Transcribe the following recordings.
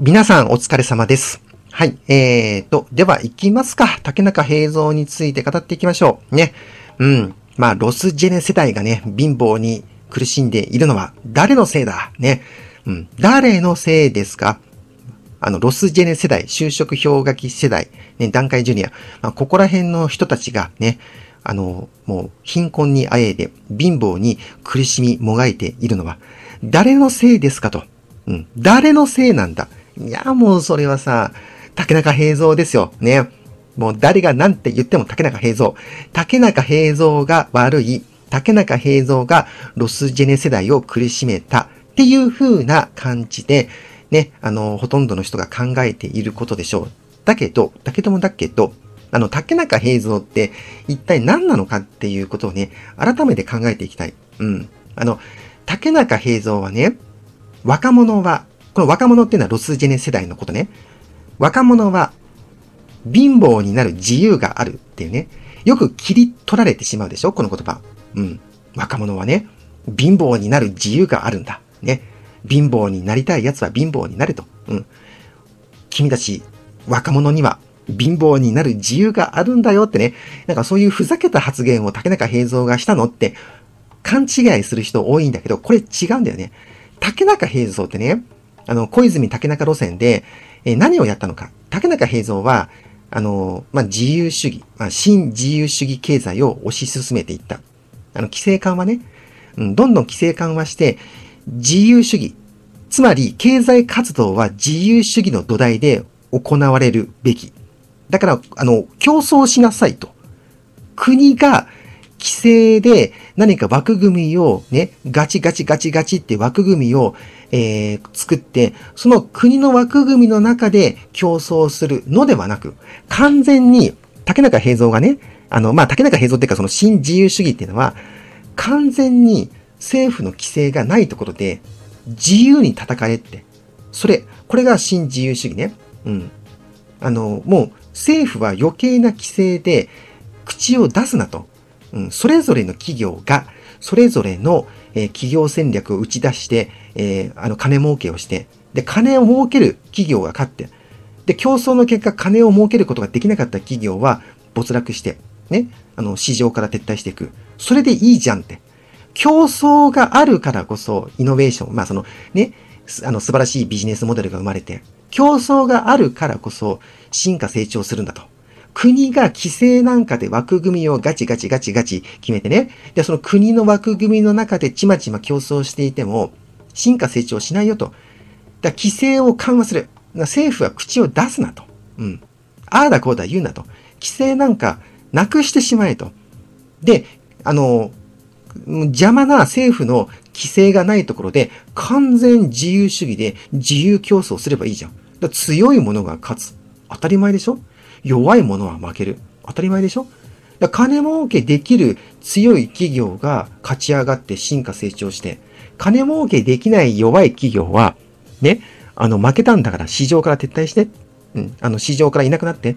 皆さんお疲れ様です。はい。えーと、では行きますか。竹中平蔵について語っていきましょう。ね。うん。まあ、ロスジェネ世代がね、貧乏に苦しんでいるのは誰のせいだね。うん。誰のせいですかあの、ロスジェネ世代、就職氷河期世代、ね、段階ジュニア、まあ、ここら辺の人たちがね、あの、もう貧困にあえいで、貧乏に苦しみもがいているのは、誰のせいですかと。うん。誰のせいなんだ。いや、もうそれはさ、竹中平蔵ですよ。ね。もう誰が何て言っても竹中平蔵。竹中平蔵が悪い。竹中平蔵がロスジェネ世代を苦しめたっていう風な感じで、ね、あの、ほとんどの人が考えていることでしょう。だけど、だけどもだけど、あの、竹中平蔵って一体何なのかっていうことをね、改めて考えていきたい。うん。あの、竹中平蔵はね、若者はこの若者っていうのはロスジェネ世代のことね。若者は貧乏になる自由があるっていうね。よく切り取られてしまうでしょこの言葉。うん。若者はね、貧乏になる自由があるんだ。ね。貧乏になりたい奴は貧乏になると。うん。君たち若者には貧乏になる自由があるんだよってね。なんかそういうふざけた発言を竹中平蔵がしたのって勘違いする人多いんだけど、これ違うんだよね。竹中平蔵ってね、あの、小泉竹中路線で、え何をやったのか。竹中平蔵は、あの、まあ、自由主義、まあ、新自由主義経済を推し進めていった。あの、規制緩和ね。うん、どんどん規制緩和して、自由主義。つまり、経済活動は自由主義の土台で行われるべき。だから、あの、競争しなさいと。国が規制で何か枠組みをね、ガチガチガチガチって枠組みを、えー、作って、その国の枠組みの中で競争するのではなく、完全に竹中平蔵がね、あの、まあ、竹中平蔵っていうかその新自由主義っていうのは、完全に政府の規制がないところで自由に戦えって。それ、これが新自由主義ね。うん。あの、もう政府は余計な規制で口を出すなと。うん、それぞれの企業が、それぞれの、えー、企業戦略を打ち出して、えー、あの、金儲けをして、で、金を儲ける企業が勝って、で、競争の結果、金を儲けることができなかった企業は没落して、ね、あの、市場から撤退していく。それでいいじゃんって。競争があるからこそ、イノベーション、まあ、その、ね、あの、素晴らしいビジネスモデルが生まれて、競争があるからこそ、進化成長するんだと。国が規制なんかで枠組みをガチガチガチガチ決めてね、で、その国の枠組みの中でちまちま競争していても、進化成長しないよと。だ規制を緩和する。政府は口を出すなと。うん。ああだこうだ言うなと。規制なんかなくしてしまえと。で、あの、邪魔な政府の規制がないところで完全自由主義で自由競争すればいいじゃん。だ強いものが勝つ。当たり前でしょ弱いものは負ける。当たり前でしょ金儲けできる強い企業が勝ち上がって進化成長して、金儲けできない弱い企業は、ね、あの、負けたんだから市場から撤退して、うん、あの、市場からいなくなって、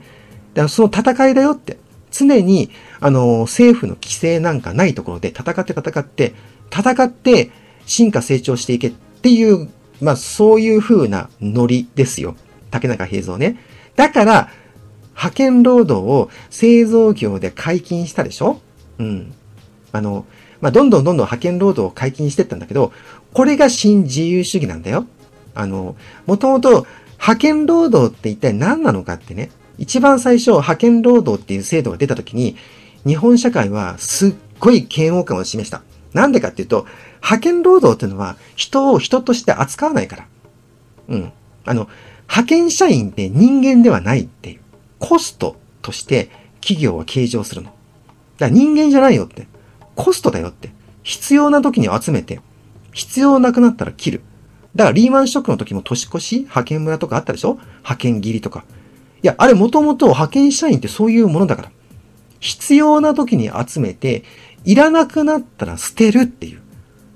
だその戦いだよって、常に、あの、政府の規制なんかないところで戦って戦って、戦って進化成長していけっていう、まあ、そういう風なノリですよ。竹中平蔵ね。だから、派遣労働を製造業で解禁したでしょうん。あの、まあ、どんどんどんどん派遣労働を解禁してったんだけど、これが新自由主義なんだよ。あの、もともと派遣労働って一体何なのかってね、一番最初派遣労働っていう制度が出た時に、日本社会はすっごい嫌悪感を示した。なんでかっていうと、派遣労働っていうのは人を人として扱わないから。うん。あの、派遣社員って人間ではないっていう。コストとして企業は計上するの。だから人間じゃないよって。コストだよって。必要な時に集めて、必要なくなったら切る。だからリーマンショックの時も年越し、派遣村とかあったでしょ派遣切りとか。いや、あれもともと派遣社員ってそういうものだから。必要な時に集めて、いらなくなったら捨てるっていう。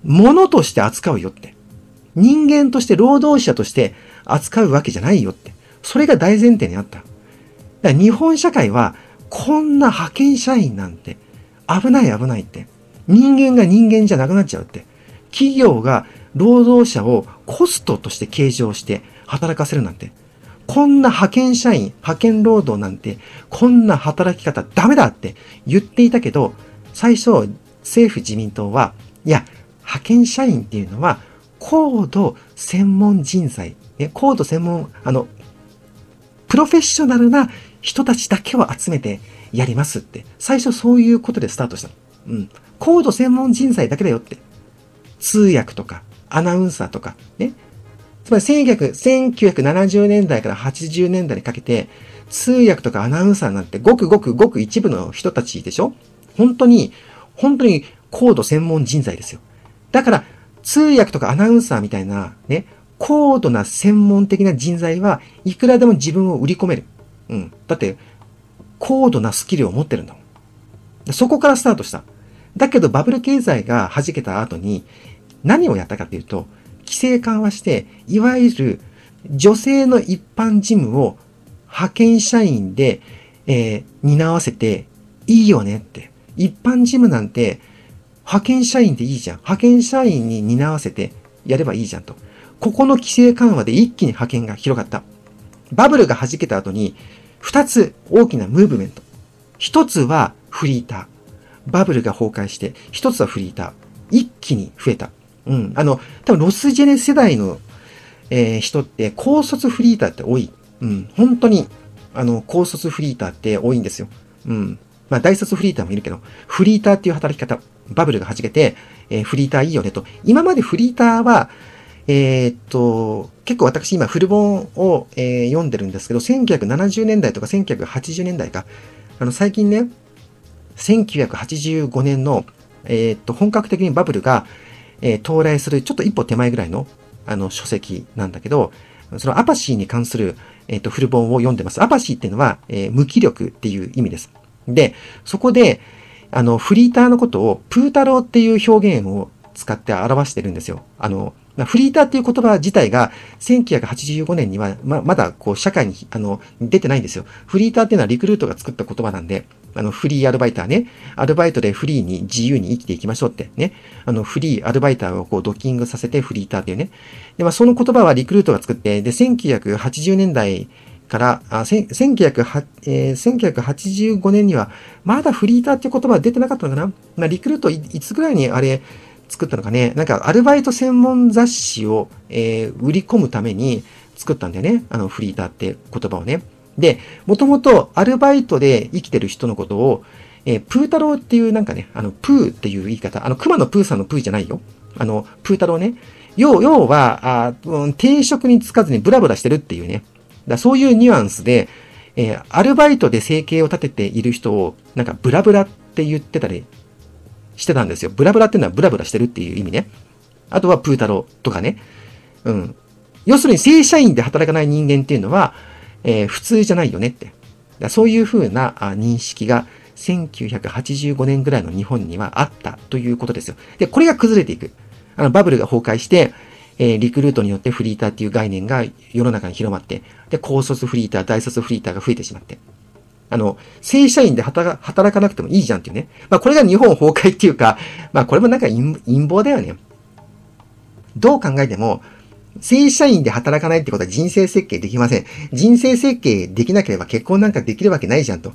ものとして扱うよって。人間として労働者として扱うわけじゃないよって。それが大前提にあった。だから日本社会は、こんな派遣社員なんて、危ない危ないって。人間が人間じゃなくなっちゃうって。企業が労働者をコストとして計上して働かせるなんて。こんな派遣社員、派遣労働なんて、こんな働き方ダメだって言っていたけど、最初、政府自民党は、いや、派遣社員っていうのは、高度専門人材、高度専門、あの、プロフェッショナルな人たちだけを集めてやりますって。最初そういうことでスタートしたの。うん。高度専門人材だけだよって。通訳とか、アナウンサーとか、ね。つまり1970年代から80年代にかけて、通訳とかアナウンサーなんてごくごくごく一部の人たちでしょ本当に、本当に高度専門人材ですよ。だから、通訳とかアナウンサーみたいな、ね、高度な専門的な人材はいくらでも自分を売り込める。うん。だって、高度なスキルを持ってるんだもん。そこからスタートした。だけどバブル経済が弾けた後に何をやったかというと、規制緩和して、いわゆる女性の一般事務を派遣社員で、えー、担わせていいよねって。一般事務なんて派遣社員でいいじゃん。派遣社員に担わせてやればいいじゃんと。ここの規制緩和で一気に派遣が広がった。バブルが弾けた後に、二つ大きなムーブメント。一つはフリーター。バブルが崩壊して、一つはフリーター。一気に増えた。うん。あの、多分ロスジェネ世代の、えー、人って高卒フリーターって多い。うん。本当に、あの、高卒フリーターって多いんですよ。うん。まあ、大卒フリーターもいるけど、フリーターっていう働き方、バブルが弾けて、えー、フリーターいいよねと。今までフリーターは、えー、っと、結構私今古本を、えー、読んでるんですけど、1970年代とか1980年代か、あの最近ね、1985年の、えー、っと、本格的にバブルが、え到来するちょっと一歩手前ぐらいの、あの、書籍なんだけど、そのアパシーに関する、えっと、古本を読んでます。アパシーっていうのは、え無気力っていう意味です。で、そこで、あの、フリーターのことを、プータローっていう表現を使って表してるんですよ。あの、フリーターっていう言葉自体が1985年にはままだこう社会にあの出てないんですよ。フリーターっていうのはリクルートが作った言葉なんで、あのフリーアルバイターね、アルバイトでフリーに自由に生きていきましょうってね、あのフリーアルバイターをこうドッキングさせてフリーターっていうね。で、まあその言葉はリクルートが作って、で、1980年代から、あ1 9 8えー、1985年にはまだフリーターっていう言葉は出てなかったのかな、まあ、リクルートいつぐらいにあれ、作ったのかね。なんか、アルバイト専門雑誌を、えー、売り込むために作ったんだよね。あの、フリーターって言葉をね。で、もともとアルバイトで生きてる人のことを、えー、プー太郎っていうなんかね、あの、プーっていう言い方。あの、熊のプーさんのプーじゃないよ。あの、プー太郎ね。要、要は、あうん、定職につかずにブラブラしてるっていうね。だそういうニュアンスで、えー、アルバイトで生計を立てている人を、なんかブラブラって言ってたりしてたんですよ。ブラブラってのはブラブラしてるっていう意味ね。あとはプータローとかね。うん。要するに正社員で働かない人間っていうのは、えー、普通じゃないよねって。だそういうふうな認識が1985年ぐらいの日本にはあったということですよ。で、これが崩れていく。あの、バブルが崩壊して、えー、リクルートによってフリーターっていう概念が世の中に広まって、で、高卒フリーター、大卒フリーターが増えてしまって。あの、正社員で働かなくてもいいじゃんっていうね。まあ、これが日本崩壊っていうか、まあ、これもなんか陰謀だよね。どう考えても、正社員で働かないってことは人生設計できません。人生設計できなければ結婚なんかできるわけないじゃんと。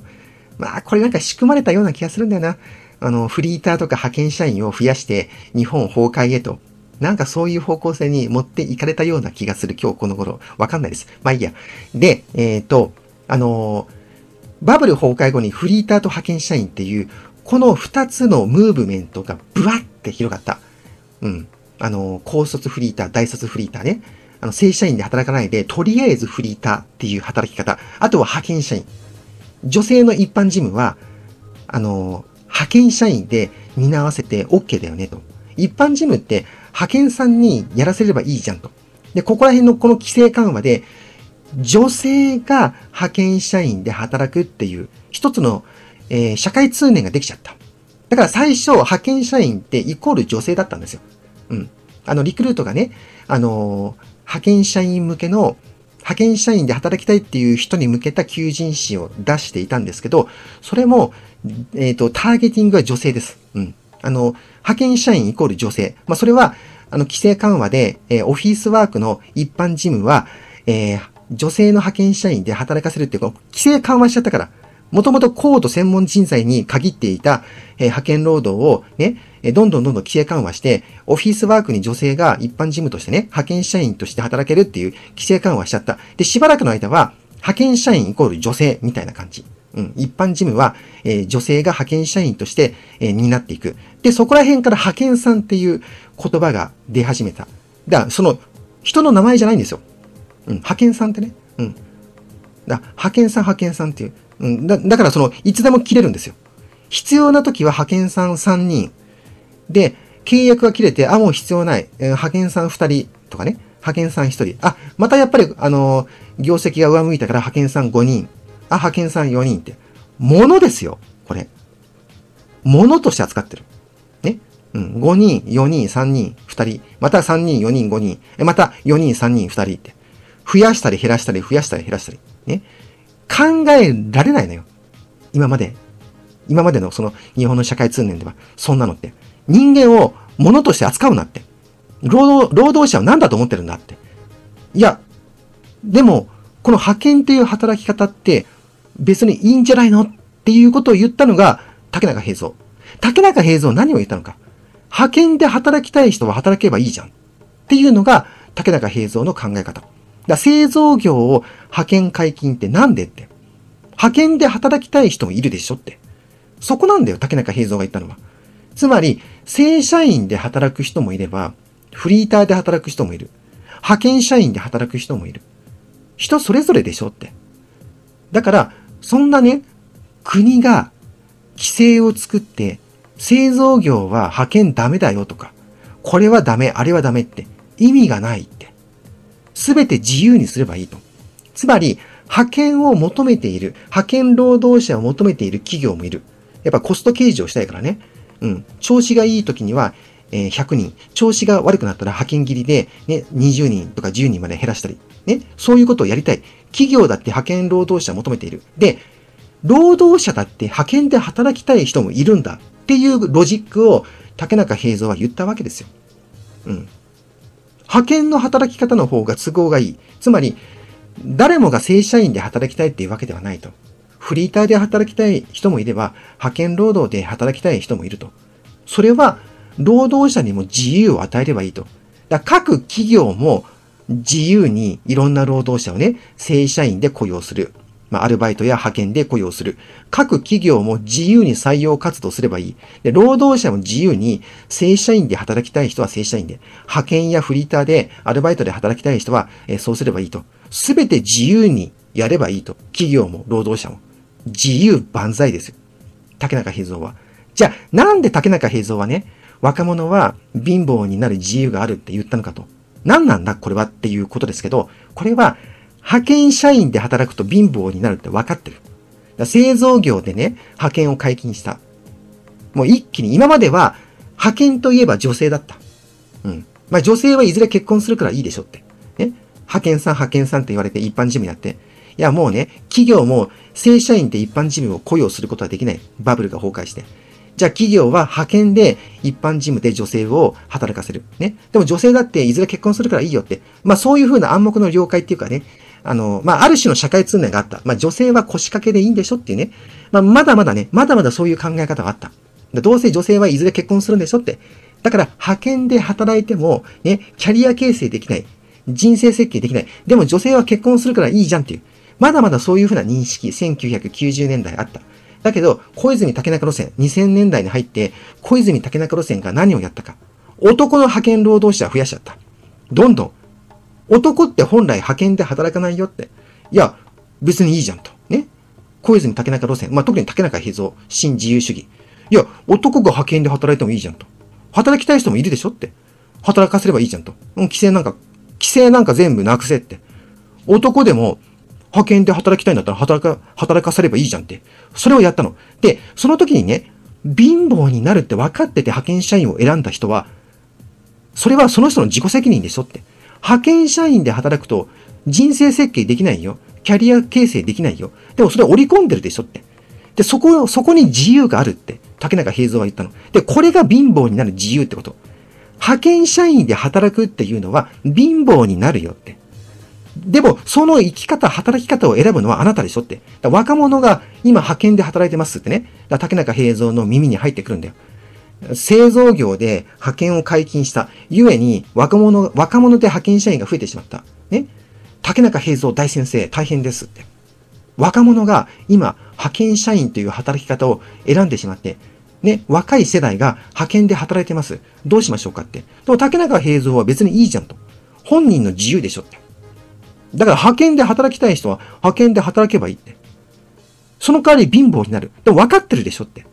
まあ、これなんか仕組まれたような気がするんだよな。あの、フリーターとか派遣社員を増やして日本崩壊へと。なんかそういう方向性に持っていかれたような気がする今日この頃。わかんないです。まあいいや。で、えっ、ー、と、あのーバブル崩壊後にフリーターと派遣社員っていう、この二つのムーブメントがブワって広がった。うん。あの、高卒フリーター、大卒フリーターね。あの、正社員で働かないで、とりあえずフリーターっていう働き方。あとは派遣社員。女性の一般事務は、あの、派遣社員で担わせて OK だよねと。一般事務って派遣さんにやらせればいいじゃんと。で、ここら辺のこの規制緩和で、女性が派遣社員で働くっていう一つの、えー、社会通念ができちゃった。だから最初派遣社員ってイコール女性だったんですよ。うん。あの、リクルートがね、あのー、派遣社員向けの、派遣社員で働きたいっていう人に向けた求人誌を出していたんですけど、それも、えっ、ー、と、ターゲティングは女性です。うん。あの、派遣社員イコール女性。まあ、それは、あの、規制緩和で、えー、オフィスワークの一般事務は、えー、女性の派遣社員で働かせるっていうか、規制緩和しちゃったから、もともと高度専門人材に限っていた、え派遣労働をね、えどんどんどんどん規制緩和して、オフィスワークに女性が一般事務としてね、派遣社員として働けるっていう規制緩和しちゃった。で、しばらくの間は、派遣社員イコール女性みたいな感じ。うん、一般事務は、えー、女性が派遣社員として、えー、担っていく。で、そこら辺から派遣さんっていう言葉が出始めた。だから、その人の名前じゃないんですよ。うん、派遣さんってね、うん。だ派遣さん、派遣さんっていう。うん、だだからその、いつでも切れるんですよ。必要な時は派遣さん3人。で、契約が切れて、あ、もう必要ない。えー、派遣さん2人とかね。派遣さん1人。あ、またやっぱり、あのー、業績が上向いたから派遣さん5人。あ、派遣さん4人って。ものですよ、これ。ものとして扱ってる。ね。うん。5人、4人、3人、2人。また3人、4人、5人。え、また4人、3人、2人って。増やしたり減らしたり増やしたり減らしたり、ね。考えられないのよ。今まで。今までのその日本の社会通念では、そんなのって。人間を物として扱うなって。労働、労働者は何だと思ってるんだって。いや、でも、この派遣っていう働き方って別にいいんじゃないのっていうことを言ったのが竹中平蔵。竹中平蔵何を言ったのか。派遣で働きたい人は働けばいいじゃん。っていうのが竹中平蔵の考え方。だ製造業を派遣解禁ってなんでって。派遣で働きたい人もいるでしょって。そこなんだよ、竹中平蔵が言ったのは。つまり、正社員で働く人もいれば、フリーターで働く人もいる。派遣社員で働く人もいる。人それぞれでしょって。だから、そんなね、国が規制を作って、製造業は派遣ダメだよとか、これはダメ、あれはダメって意味がないって。すべて自由にすればいいと。つまり、派遣を求めている、派遣労働者を求めている企業もいる。やっぱコスト計上したいからね。うん。調子がいい時には、え100人。調子が悪くなったら派遣切りで、ね、20人とか10人まで減らしたり。ね。そういうことをやりたい。企業だって派遣労働者を求めている。で、労働者だって派遣で働きたい人もいるんだっていうロジックを竹中平蔵は言ったわけですよ。うん。派遣の働き方の方が都合がいい。つまり、誰もが正社員で働きたいっていうわけではないと。フリーターで働きたい人もいれば、派遣労働で働きたい人もいると。それは、労働者にも自由を与えればいいと。だ各企業も自由にいろんな労働者をね、正社員で雇用する。まあ、アルバイトや派遣で雇用する。各企業も自由に採用活動すればいい。で、労働者も自由に正社員で働きたい人は正社員で、派遣やフリーターでアルバイトで働きたい人は、えそうすればいいと。すべて自由にやればいいと。企業も労働者も。自由万歳ですよ。竹中平蔵は。じゃあ、なんで竹中平蔵はね、若者は貧乏になる自由があるって言ったのかと。何なんだこれはっていうことですけど、これは派遣社員で働くと貧乏になるって分かってる。製造業でね、派遣を解禁した。もう一気に、今までは派遣といえば女性だった。うん。まあ女性はいずれ結婚するからいいでしょって。ね。派遣さん派遣さんって言われて一般事務やって。いやもうね、企業も正社員で一般事務を雇用することはできない。バブルが崩壊して。じゃあ企業は派遣で一般事務で女性を働かせる。ね。でも女性だっていずれ結婚するからいいよって。まあそういうふうな暗黙の了解っていうかね、あの、まあ、ある種の社会通念があった。まあ、女性は腰掛けでいいんでしょっていうね。まあ、まだまだね、まだまだそういう考え方があった。どうせ女性はいずれ結婚するんでしょって。だから、派遣で働いても、ね、キャリア形成できない。人生設計できない。でも女性は結婚するからいいじゃんっていう。まだまだそういうふうな認識、1990年代あった。だけど、小泉竹中路線、2000年代に入って、小泉竹中路線が何をやったか。男の派遣労働者を増やしちゃった。どんどん男って本来派遣で働かないよって。いや、別にいいじゃんと。ね。小泉竹中路線。まあ、特に竹中秘蔵、新自由主義。いや、男が派遣で働いてもいいじゃんと。働きたい人もいるでしょって。働かせればいいじゃんと。もう規制なんか、規制なんか全部なくせって。男でも派遣で働きたいんだったら働か、働かせればいいじゃんって。それをやったの。で、その時にね、貧乏になるって分かってて派遣社員を選んだ人は、それはその人の自己責任でしょって。派遣社員で働くと人生設計できないよ。キャリア形成できないよ。でもそれ織り込んでるでしょって。で、そこ、そこに自由があるって、竹中平蔵は言ったの。で、これが貧乏になる自由ってこと。派遣社員で働くっていうのは貧乏になるよって。でも、その生き方、働き方を選ぶのはあなたでしょって。若者が今派遣で働いてますってね。竹中平蔵の耳に入ってくるんだよ。製造業で派遣を解禁した。ゆえに、若者、若者で派遣社員が増えてしまった。ね。竹中平蔵大先生、大変ですって。若者が今、派遣社員という働き方を選んでしまって、ね、若い世代が派遣で働いてます。どうしましょうかって。でも竹中平蔵は別にいいじゃんと。本人の自由でしょって。だから派遣で働きたい人は派遣で働けばいいって。その代わり貧乏になる。でも分かってるでしょって。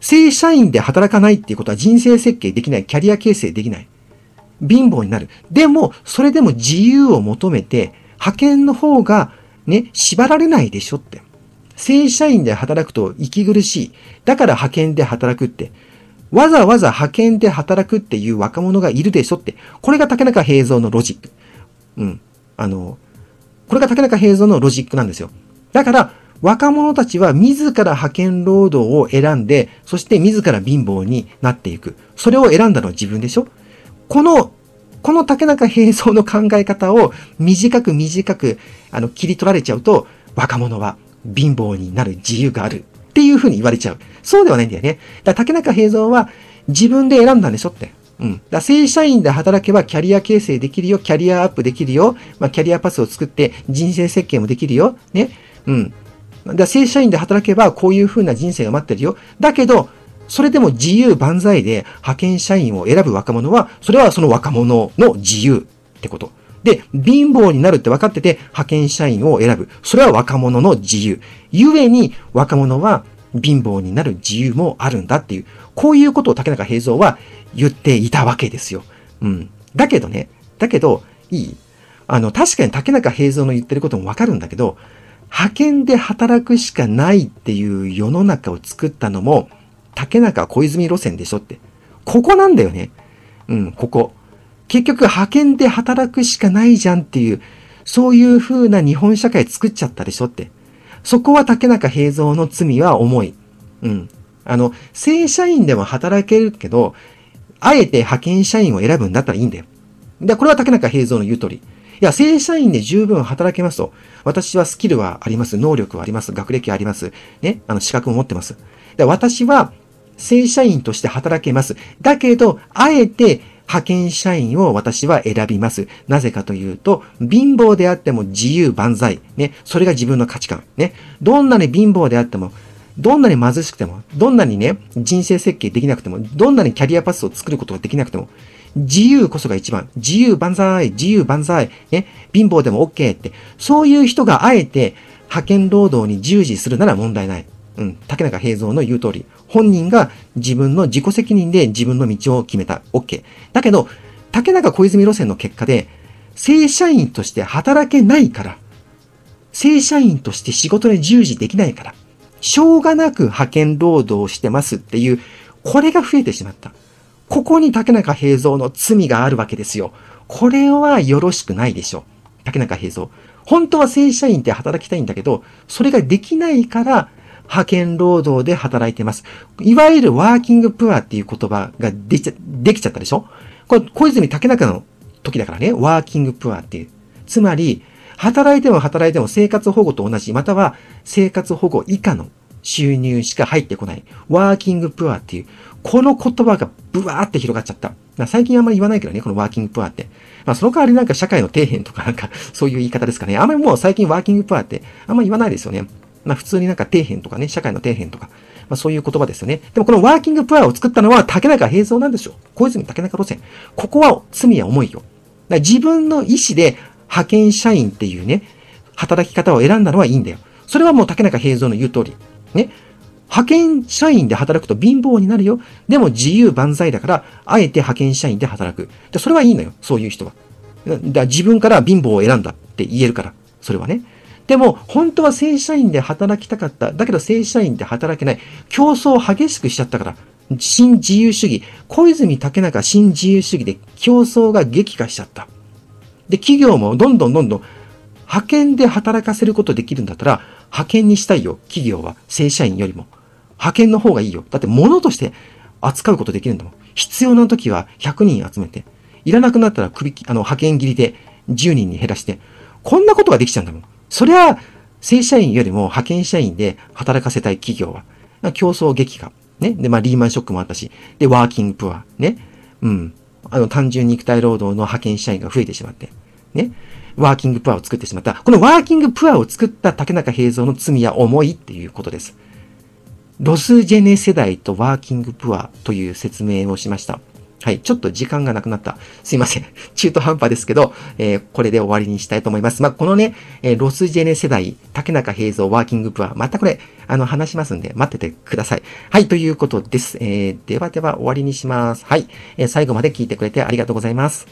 正社員で働かないっていうことは人生設計できない、キャリア形成できない。貧乏になる。でも、それでも自由を求めて、派遣の方がね、縛られないでしょって。正社員で働くと息苦しい。だから派遣で働くって。わざわざ派遣で働くっていう若者がいるでしょって。これが竹中平蔵のロジック。うん。あの、これが竹中平蔵のロジックなんですよ。だから、若者たちは自ら派遣労働を選んで、そして自ら貧乏になっていく。それを選んだのは自分でしょこの、この竹中平蔵の考え方を短く短く、あの、切り取られちゃうと、若者は貧乏になる自由があるっていうふうに言われちゃう。そうではないんだよね。だから竹中平蔵は自分で選んだんでしょって。うん。だ正社員で働けばキャリア形成できるよ、キャリアアップできるよ、まあ、キャリアパスを作って人生設計もできるよ、ね。うん。正社員で働けばこういう風な人生が待ってるよ。だけど、それでも自由万歳で派遣社員を選ぶ若者は、それはその若者の自由ってこと。で、貧乏になるって分かってて派遣社員を選ぶ。それは若者の自由。故に若者は貧乏になる自由もあるんだっていう、こういうことを竹中平蔵は言っていたわけですよ。うん。だけどね、だけど、いいあの、確かに竹中平蔵の言ってることも分かるんだけど、派遣で働くしかないっていう世の中を作ったのも、竹中小泉路線でしょって。ここなんだよね。うん、ここ。結局派遣で働くしかないじゃんっていう、そういう風な日本社会作っちゃったでしょって。そこは竹中平蔵の罪は重い。うん。あの、正社員でも働けるけど、あえて派遣社員を選ぶんだったらいいんだよ。で、これは竹中平蔵の言う通り。いや、正社員で十分働けますと。私はスキルはあります。能力はあります。学歴はあります。ね、あの、資格も持ってます。で私は正社員として働けます。だけど、あえて派遣社員を私は選びます。なぜかというと、貧乏であっても自由万歳。ね。それが自分の価値観。ね。どんなに貧乏であっても、どんなに貧しくても、どんなにね、人生設計できなくても、どんなにキャリアパスを作ることができなくても、自由こそが一番。自由万歳、自由万歳、ね、貧乏でも OK って、そういう人があえて派遣労働に従事するなら問題ない。うん、竹中平蔵の言う通り、本人が自分の自己責任で自分の道を決めた。OK。だけど、竹中小泉路線の結果で、正社員として働けないから、正社員として仕事に従事できないから、しょうがなく派遣労働してますっていう、これが増えてしまった。ここに竹中平蔵の罪があるわけですよ。これはよろしくないでしょう。竹中平蔵。本当は正社員で働きたいんだけど、それができないから、派遣労働で働いてます。いわゆるワーキングプアっていう言葉ができちゃできちゃったでしょこれ、小泉竹中の時だからね、ワーキングプアっていう。つまり、働いても働いても生活保護と同じ、または生活保護以下の収入しか入ってこない。ワーキングプアっていう、この言葉がブワーって広がっちゃった。最近あんまり言わないけどね、このワーキングプアって。まあ、その代わりなんか社会の底辺とかなんか、そういう言い方ですかね。あんまりもう最近ワーキングプアって、あんまり言わないですよね。まあ、普通になんか底辺とかね、社会の底辺とか、まあ、そういう言葉ですよね。でもこのワーキングプアを作ったのは竹中平蔵なんですよ。小泉竹中路線。ここは罪は重いよ。自分の意思で派遣社員っていうね、働き方を選んだのはいいんだよ。それはもう竹中平蔵の言う通り。ね。派遣社員で働くと貧乏になるよ。でも自由万歳だから、あえて派遣社員で働く。でそれはいいのよ、そういう人は。だ自分から貧乏を選んだって言えるから、それはね。でも、本当は正社員で働きたかった。だけど正社員で働けない。競争を激しくしちゃったから。新自由主義。小泉竹中新自由主義で競争が激化しちゃった。で、企業もどんどんどんどん派遣で働かせることできるんだったら、派遣にしたいよ、企業は。正社員よりも。派遣の方がいいよ。だって物として扱うことできるんだもん。必要な時は100人集めて、いらなくなったら首、あの、派遣切りで10人に減らして、こんなことができちゃうんだもん。そりゃ、正社員よりも派遣社員で働かせたい企業は、競争激化。ね。で、まあ、リーマンショックもあったし、で、ワーキングプア。ね。うん。あの、単純肉体労働の派遣社員が増えてしまって。ね。ワーキングプアを作ってしまった。このワーキングプアを作った竹中平蔵の罪や思いっていうことです。ロスジェネ世代とワーキングプアという説明をしました。はい。ちょっと時間がなくなった。すいません。中途半端ですけど、えー、これで終わりにしたいと思います。まあ、このね、えー、ロスジェネ世代、竹中平蔵ワーキングプア、またこれ、あの、話しますんで、待っててください。はい、ということです。えー、ではでは終わりにします。はい。え最後まで聞いてくれてありがとうございます。